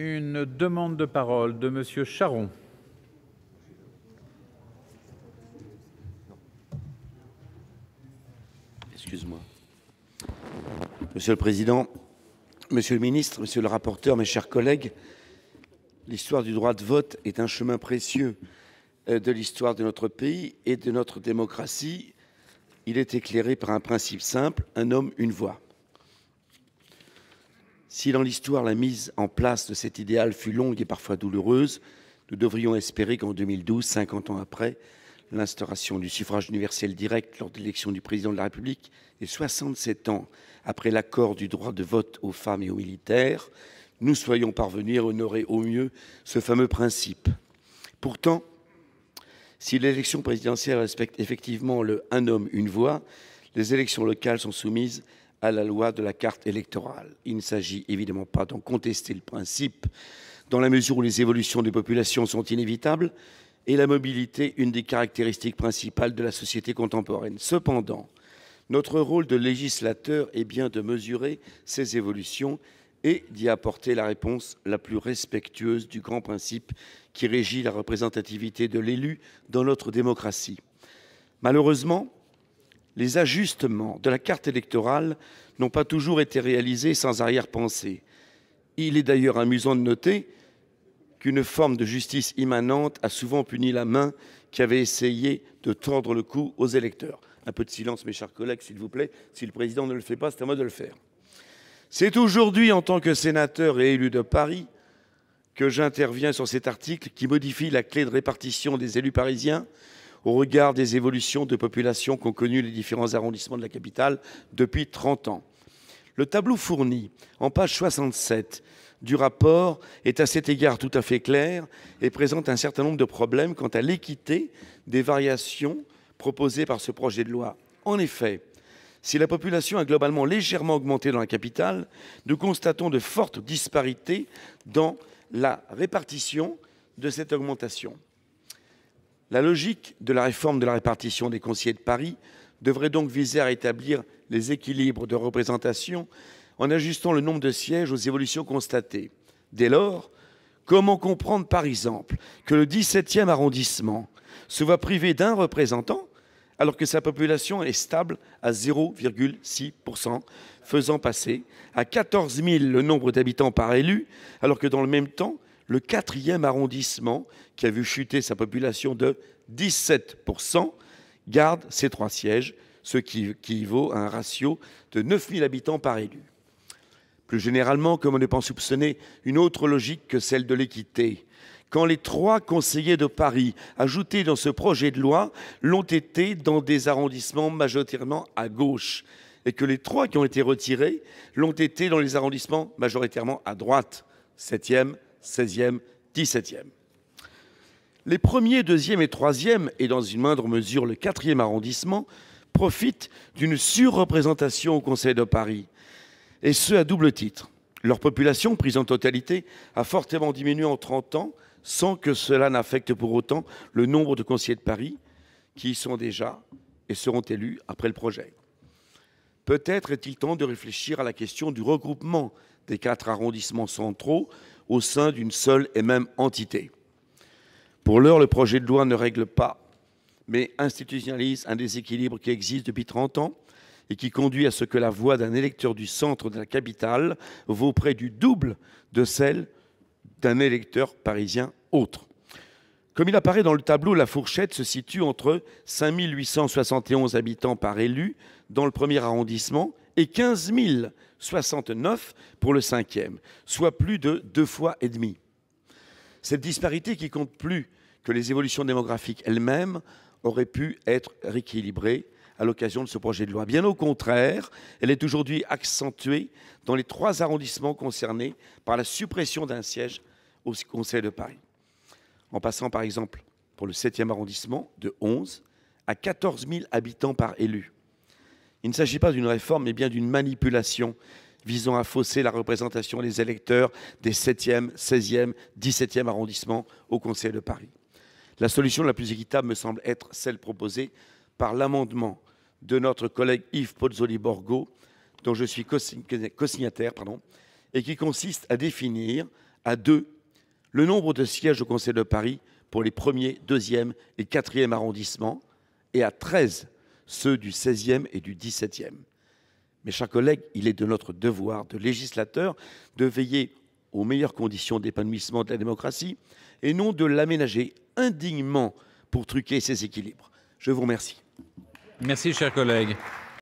Une demande de parole de Monsieur Charon. Excuse-moi. Monsieur le président, Monsieur le Ministre, monsieur le rapporteur, mes chers collègues, l'histoire du droit de vote est un chemin précieux euh, de l'histoire de notre pays et de notre démocratie, il est éclairé par un principe simple un homme, une voix. Si dans l'histoire la mise en place de cet idéal fut longue et parfois douloureuse, nous devrions espérer qu'en 2012, 50 ans après l'instauration du suffrage universel direct lors de l'élection du président de la République et 67 ans après l'accord du droit de vote aux femmes et aux militaires, nous soyons parvenus à honorer au mieux ce fameux principe. Pourtant, si l'élection présidentielle respecte effectivement le un homme, une voix, les élections locales sont soumises à la loi de la carte électorale. Il ne s'agit évidemment pas d'en contester le principe, dans la mesure où les évolutions des populations sont inévitables et la mobilité une des caractéristiques principales de la société contemporaine. Cependant, notre rôle de législateur est bien de mesurer ces évolutions et d'y apporter la réponse la plus respectueuse du grand principe qui régit la représentativité de l'élu dans notre démocratie. Malheureusement, les ajustements de la carte électorale n'ont pas toujours été réalisés sans arrière-pensée. Il est d'ailleurs amusant de noter qu'une forme de justice immanente a souvent puni la main qui avait essayé de tordre le cou aux électeurs. Un peu de silence, mes chers collègues, s'il vous plaît. Si le président ne le fait pas, c'est à moi de le faire. C'est aujourd'hui, en tant que sénateur et élu de Paris, que j'interviens sur cet article qui modifie la clé de répartition des élus parisiens au regard des évolutions de population qu'ont connues les différents arrondissements de la capitale depuis 30 ans. Le tableau fourni en page 67 du rapport est à cet égard tout à fait clair et présente un certain nombre de problèmes quant à l'équité des variations proposées par ce projet de loi. En effet, si la population a globalement légèrement augmenté dans la capitale, nous constatons de fortes disparités dans la répartition de cette augmentation. La logique de la réforme de la répartition des conseillers de Paris devrait donc viser à établir les équilibres de représentation en ajustant le nombre de sièges aux évolutions constatées. Dès lors, comment comprendre par exemple que le 17e arrondissement se voit privé d'un représentant alors que sa population est stable à 0,6%, faisant passer à 14 000 le nombre d'habitants par élu, alors que dans le même temps, le quatrième arrondissement, qui a vu chuter sa population de 17%, garde ses trois sièges, ce qui, vaut à un ratio de 9000 habitants par élu. Plus généralement, comme on ne pas soupçonner une autre logique que celle de l'équité, quand les trois conseillers de Paris ajoutés dans ce projet de loi l'ont été dans des arrondissements majoritairement à gauche, et que les trois qui ont été retirés l'ont été dans les arrondissements majoritairement à droite, septième dix e Les premiers, deuxième 2e et 3e, et dans une moindre mesure le 4e arrondissement, profitent d'une surreprésentation au Conseil de Paris, et ce à double titre. Leur population, prise en totalité, a fortement diminué en 30 ans, sans que cela n'affecte pour autant le nombre de conseillers de Paris qui y sont déjà et seront élus après le projet. Peut-être est-il temps de réfléchir à la question du regroupement des quatre arrondissements centraux au sein d'une seule et même entité. Pour l'heure, le projet de loi ne règle pas, mais institutionnalise un déséquilibre qui existe depuis 30 ans et qui conduit à ce que la voix d'un électeur du centre de la capitale vaut près du double de celle d'un électeur parisien autre. Comme il apparaît dans le tableau, la fourchette se situe entre 5871 habitants par élu dans le premier arrondissement et 15 069 pour le cinquième, soit plus de deux fois et demi. Cette disparité qui compte plus que les évolutions démographiques elles-mêmes aurait pu être rééquilibrée à l'occasion de ce projet de loi. Bien au contraire, elle est aujourd'hui accentuée dans les trois arrondissements concernés par la suppression d'un siège au Conseil de Paris en passant par exemple pour le 7e arrondissement de 11 à 14 000 habitants par élu. Il ne s'agit pas d'une réforme, mais bien d'une manipulation visant à fausser la représentation des électeurs des 7e, 16e, 17e arrondissements au Conseil de Paris. La solution la plus équitable me semble être celle proposée par l'amendement de notre collègue Yves Pozzoli-Borgo, dont je suis co-signataire, et qui consiste à définir à deux le nombre de sièges au Conseil de Paris pour les premiers, e et 4e arrondissements est à 13 ceux du 16e et du 17e. Mes chers collègues, il est de notre devoir de législateur de veiller aux meilleures conditions d'épanouissement de la démocratie et non de l'aménager indignement pour truquer ses équilibres. Je vous remercie. Merci, chers collègues.